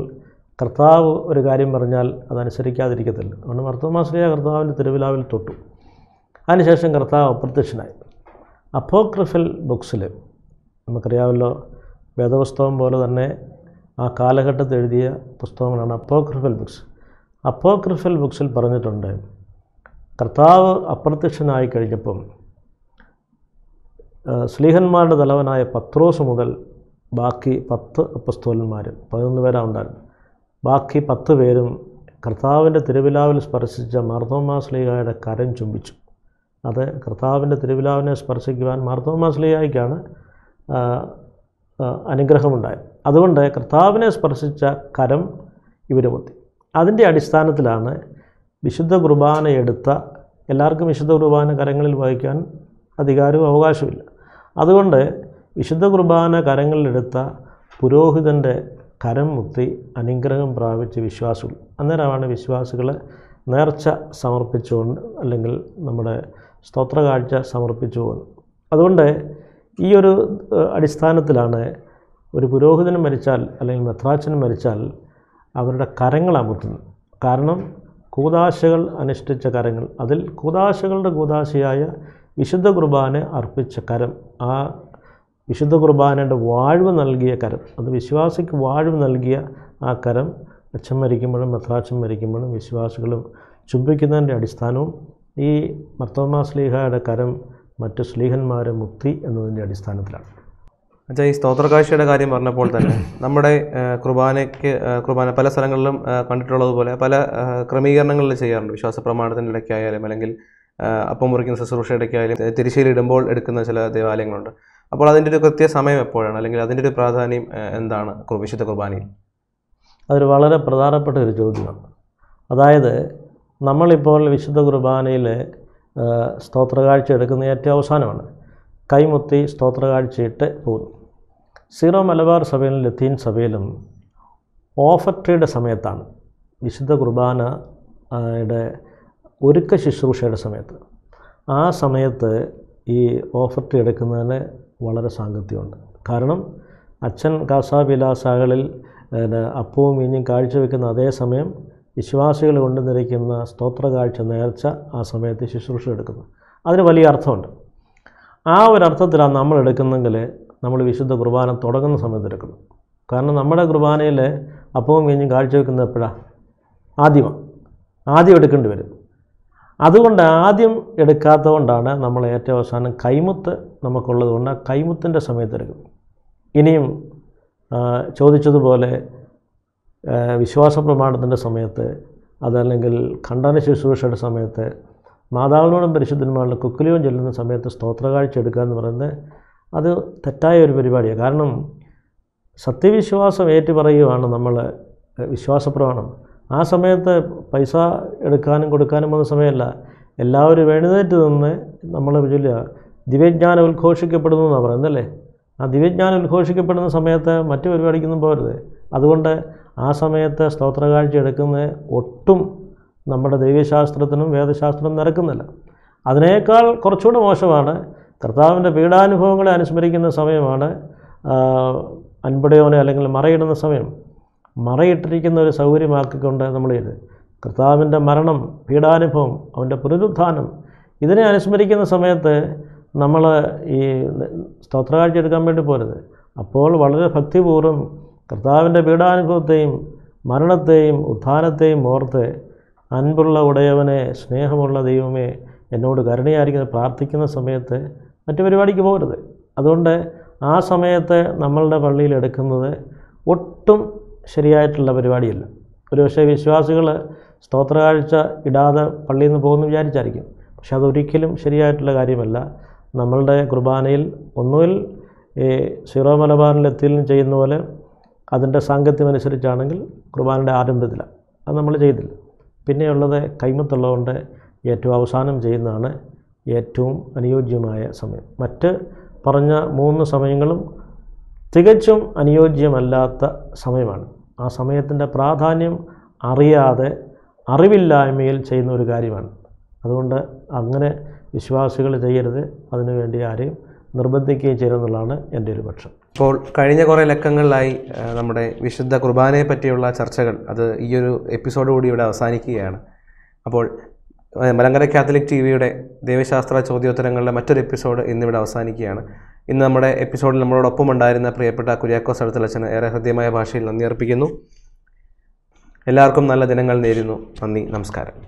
കർത്താവ് ഒരു കാര്യം പറഞ്ഞാൽ അതനുസരിക്കാതിരിക്കത്തില്ല അതുകൊണ്ട് മർത്തോമാശ്രീയ കർത്താവിൻ്റെ തിരുവിലാവിൽ തൊട്ടു അതിനുശേഷം കർത്താവ് അപ്രത്യക്ഷനായി അപ്പോക്രിഫൽ ബുക്സിൽ നമുക്കറിയാമല്ലോ വേദപുസ്തകം പോലെ തന്നെ ആ കാലഘട്ടത്തിൽ എഴുതിയ പുസ്തകങ്ങളാണ് അപ്പോക്രിഫൽ ബുക്സ് അപ്പോക്രിഫൽ ബുക്സിൽ പറഞ്ഞിട്ടുണ്ട് കർത്താവ് അപ്രത്യക്ഷനായി കഴിഞ്ഞപ്പം സ്ലീഹന്മാരുടെ തലവനായ പത്രോസ് മുതൽ ബാക്കി പത്ത് അപ്പസ്തോലന്മാർ പതിനൊന്ന് പേരാണ്ടായിരുന്നു ബാക്കി പത്ത് പേരും കർത്താവിൻ്റെ തിരുവിലാവിൽ സ്പർശിച്ച മർദ്ദോമാ സ്ലീഹയുടെ കരം ചുംബിച്ചു അത് കർത്താവിൻ്റെ തിരുവിലാവിനെ സ്പർശിക്കുവാൻ മാർത്തോമാസ്ലിയായിക്കാണ് അനുഗ്രഹമുണ്ടായത് അതുകൊണ്ട് കർത്താവിനെ സ്പർശിച്ച കരം ഇവർ പൊത്തി അതിൻ്റെ അടിസ്ഥാനത്തിലാണ് വിശുദ്ധ കുർബാന എടുത്ത എല്ലാവർക്കും വിശുദ്ധ കുർബാന കരങ്ങളിൽ വഹിക്കാൻ അധികാരവും അവകാശമില്ല അതുകൊണ്ട് വിശുദ്ധ കുർബാന കരങ്ങളിലെടുത്ത പുരോഹിതൻ്റെ കരം മുത്തി അനുഗ്രഹം പ്രാപിച്ച് വിശ്വാസികൾ അന്നേരമാണ് വിശ്വാസികളെ നേർച്ച സമർപ്പിച്ചുകൊണ്ട് അല്ലെങ്കിൽ നമ്മുടെ സ്തോത്ര കാഴ്ച സമർപ്പിച്ചു പോകുന്നു അതുകൊണ്ട് ഈ ഒരു അടിസ്ഥാനത്തിലാണ് ഒരു പുരോഹിതൻ മരിച്ചാൽ അല്ലെങ്കിൽ മെത്രാച്ചനും മരിച്ചാൽ അവരുടെ കരങ്ങൾ അമർത്തുന്നു കാരണം കൂതാശകൾ അനുഷ്ഠിച്ച കരങ്ങൾ അതിൽ കൂതാശകളുടെ കൂതാശയായ വിശുദ്ധ കുർബാന അർപ്പിച്ച കരം ആ വിശുദ്ധ കുർബാനയുടെ വാഴ്വ് നൽകിയ കരം അത് വിശ്വാസിക്ക് വാഴ്വ് നൽകിയ ആ കരം അച്ഛൻ മരിക്കുമ്പോഴും മെത്രാച്ചൻ മരിക്കുമ്പോഴും വിശ്വാസികളും ചുംബിക്കുന്നതിൻ്റെ അടിസ്ഥാനവും ഈ മർത്തോമ സ്ലീഹയുടെ കരം മറ്റ് സ്ലീഹന്മാരെ മുക്തി എന്നതിൻ്റെ അടിസ്ഥാനത്തിലാണ് അച്ഛാ ഈ സ്തോത്രകാഴ്ചയുടെ കാര്യം പറഞ്ഞപ്പോൾ തന്നെ നമ്മുടെ കുർബാനയ്ക്ക് കുർബാന പല സ്ഥലങ്ങളിലും കണ്ടിട്ടുള്ളതുപോലെ പല ക്രമീകരണങ്ങളിൽ ചെയ്യാറുണ്ട് വിശ്വാസ പ്രമാണത്തിൻ്റെ ഇടയ്ക്കായാലും അല്ലെങ്കിൽ അപ്പം മുറിക്കുന്ന ശുശ്രൂഷയിടയ്ക്കായാലും തിരിശീലിടുമ്പോൾ എടുക്കുന്ന ചില ദേവാലയങ്ങളുണ്ട് അപ്പോൾ അതിൻ്റെ ഒരു കൃത്യ സമയം എപ്പോഴാണ് അല്ലെങ്കിൽ അതിൻ്റെ ഒരു പ്രാധാന്യം എന്താണ് വിശുദ്ധ കുർബാനയിൽ അതൊരു വളരെ പ്രധാനപ്പെട്ട ഒരു ചോദ്യമാണ് അതായത് നമ്മളിപ്പോൾ വിശുദ്ധ കുർബാനയിൽ സ്തോത്രകാഴ്ച എടുക്കുന്ന ഏറ്റവും അവസാനമാണ് കൈമുത്തി സ്തോത്രകാഴ്ചയിട്ട് പോകുന്നു സീറോ മലബാർ സഭയിലും ലത്തീൻ സഭയിലും ഓഫർട്ടയുടെ സമയത്താണ് വിശുദ്ധ കുർബാനയുടെ ഒരുക്ക ശുശ്രൂഷയുടെ സമയത്ത് ആ സമയത്ത് ഈ ഓഫർട്ട് എടുക്കുന്നതിന് വളരെ സാങ്കത്യമുണ്ട് കാരണം അച്ഛൻ കാസാബിലാസാകളിൽ അപ്പവും ഇനിയും കാഴ്ചവെക്കുന്ന സമയം വിശ്വാസികൾ കൊണ്ട് നിറയ്ക്കുന്ന സ്തോത്രകാഴ്ച നേർച്ച ആ സമയത്ത് ശുശ്രൂഷ എടുക്കുന്നു അതിന് വലിയ അർത്ഥമുണ്ട് ആ ഒരു അർത്ഥത്തിലാണ് നമ്മൾ എടുക്കുന്നെങ്കിൽ നമ്മൾ വിശുദ്ധ കുർബാന തുടങ്ങുന്ന സമയത്ത് എടുക്കുന്നു കാരണം നമ്മുടെ കുർബാനയിൽ അപ്പവും കാഴ്ച വയ്ക്കുന്നത് എപ്പോഴാണ് ആദ്യമാണ് ആദ്യം എടുക്കേണ്ടി വരും അതുകൊണ്ട് ആദ്യം എടുക്കാത്തതുകൊണ്ടാണ് നമ്മൾ ഏറ്റവും അവസാനം കൈമുത്ത് കൊണ്ട് കൈമുത്തിൻ്റെ സമയത്ത് എടുക്കും ഇനിയും ചോദിച്ചതുപോലെ വിശ്വാസ പ്രമാണത്തിൻ്റെ സമയത്ത് അതല്ലെങ്കിൽ ഖണ്ഡന ശുശ്രൂഷയുടെ സമയത്ത് മാതാവിനോടും പരിശുദ്ധന്മാരുടെ കുക്കിലും ചെല്ലുന്ന സമയത്ത് കാഴ്ച എടുക്കുക എന്ന് പറയുന്നത് അത് തെറ്റായ ഒരു പരിപാടിയാണ് കാരണം സത്യവിശ്വാസം ഏറ്റുപറയുവാണ് നമ്മൾ വിശ്വാസപ്രമാണം ആ സമയത്ത് പൈസ എടുക്കാനും കൊടുക്കാനും വന്ന സമയമല്ല എല്ലാവരും എഴുന്നേറ്റ് നിന്ന് നമ്മൾ ചൊല്ലുക ദിവ്യജ്ഞാനം ഉദ്ഘോഷിക്കപ്പെടുന്നു എന്നാണ് പറയുന്നത് അല്ലേ ആ ദിവ്യജ്ഞാനം ഉദ്ഘോഷിക്കപ്പെടുന്ന സമയത്ത് മറ്റു പരിപാടിക്കൊന്നും പോരുത് അതുകൊണ്ട് ആ സമയത്ത് സ്തോത്രകാഴ്ച എടുക്കുന്നത് ഒട്ടും നമ്മുടെ ദൈവശാസ്ത്രത്തിനും വേദശാസ്ത്രം നിരക്കുന്നില്ല അതിനേക്കാൾ കുറച്ചുകൂടെ മോശമാണ് കർത്താവിൻ്റെ പീഡാനുഭവങ്ങളെ അനുസ്മരിക്കുന്ന സമയമാണ് അൻപടയോനെ അല്ലെങ്കിൽ മറയിടുന്ന സമയം മറയിട്ടിരിക്കുന്ന ഒരു സൗകര്യമാക്കിക്കൊണ്ട് നമ്മൾ ഇത് കർത്താവിൻ്റെ മരണം പീഡാനുഭവം അവൻ്റെ പുനരുത്ഥാനം ഇതിനെ അനുസ്മരിക്കുന്ന സമയത്ത് നമ്മൾ ഈ സ്തോത്രകാഴ്ച എടുക്കാൻ വേണ്ടി പോരുത് അപ്പോൾ വളരെ ഭക്തിപൂർവ്വം കർത്താവിൻ്റെ പീഡാനുഭവത്തെയും മരണത്തെയും ഉത്ഥാനത്തെയും ഓർത്ത് അൻപുള്ള ഉടയവനെ സ്നേഹമുള്ള ദൈവമേ എന്നോട് കരുണയായിരിക്കുന്ന പ്രാർത്ഥിക്കുന്ന സമയത്ത് മറ്റു പരിപാടിക്ക് പോകരുത് അതുകൊണ്ട് ആ സമയത്ത് നമ്മളുടെ പള്ളിയിൽ എടുക്കുന്നത് ഒട്ടും ശരിയായിട്ടുള്ള പരിപാടിയല്ല ഒരുപക്ഷെ വിശ്വാസികൾ കാഴ്ച ഇടാതെ പള്ളിയിൽ നിന്ന് പോകുമെന്ന് വിചാരിച്ചായിരിക്കും പക്ഷെ അതൊരിക്കലും ശരിയായിട്ടുള്ള കാര്യമല്ല നമ്മളുടെ കുർബാനയിൽ ഒന്നുകിൽ ഈ സീറോ മലബാറിൽ ചെയ്യുന്ന പോലെ അതിൻ്റെ സാങ്കത്യമനുസരിച്ചാണെങ്കിൽ കുർബാനയുടെ ആരംഭത്തിൽ അത് നമ്മൾ ചെയ്തില്ല പിന്നെയുള്ളത് കൈമത്തുള്ളതുകൊണ്ട് ഏറ്റവും അവസാനം ചെയ്യുന്നതാണ് ഏറ്റവും അനുയോജ്യമായ സമയം മറ്റ് പറഞ്ഞ മൂന്ന് സമയങ്ങളും തികച്ചും അനുയോജ്യമല്ലാത്ത സമയമാണ് ആ സമയത്തിൻ്റെ പ്രാധാന്യം അറിയാതെ അറിവില്ലായ്മയിൽ ചെയ്യുന്ന ഒരു കാര്യമാണ് അതുകൊണ്ട് അങ്ങനെ വിശ്വാസികൾ ചെയ്യരുത് അതിനുവേണ്ടി ആരെയും നിർബന്ധിക്കുകയും ചെയ്യുന്നതാണ് എൻ്റെ ഒരു പക്ഷം ഇപ്പോൾ കഴിഞ്ഞ കുറേ ലക്കങ്ങളിലായി നമ്മുടെ വിശുദ്ധ കുർബാനയെ പറ്റിയുള്ള ചർച്ചകൾ അത് ഈ ഒരു എപ്പിസോഡ് കൂടി ഇവിടെ അവസാനിക്കുകയാണ് അപ്പോൾ മലങ്കര കാത്തലിക് ടി വിയുടെ ദൈവശാസ്ത്ര ചോദ്യോത്തരങ്ങളുടെ മറ്റൊരു എപ്പിസോഡ് ഇന്നിവിടെ അവസാനിക്കുകയാണ് ഇന്ന് നമ്മുടെ എപ്പിസോഡിൽ നമ്മളോടൊപ്പം ഉണ്ടായിരുന്ന പ്രിയപ്പെട്ട കുര്യാക്കോസ് അടുത്തലച്ചന് ഏറെ ഹൃദ്യമായ ഭാഷയിൽ നന്ദി അർപ്പിക്കുന്നു എല്ലാവർക്കും നല്ല ദിനങ്ങൾ നേരുന്നു നന്ദി നമസ്കാരം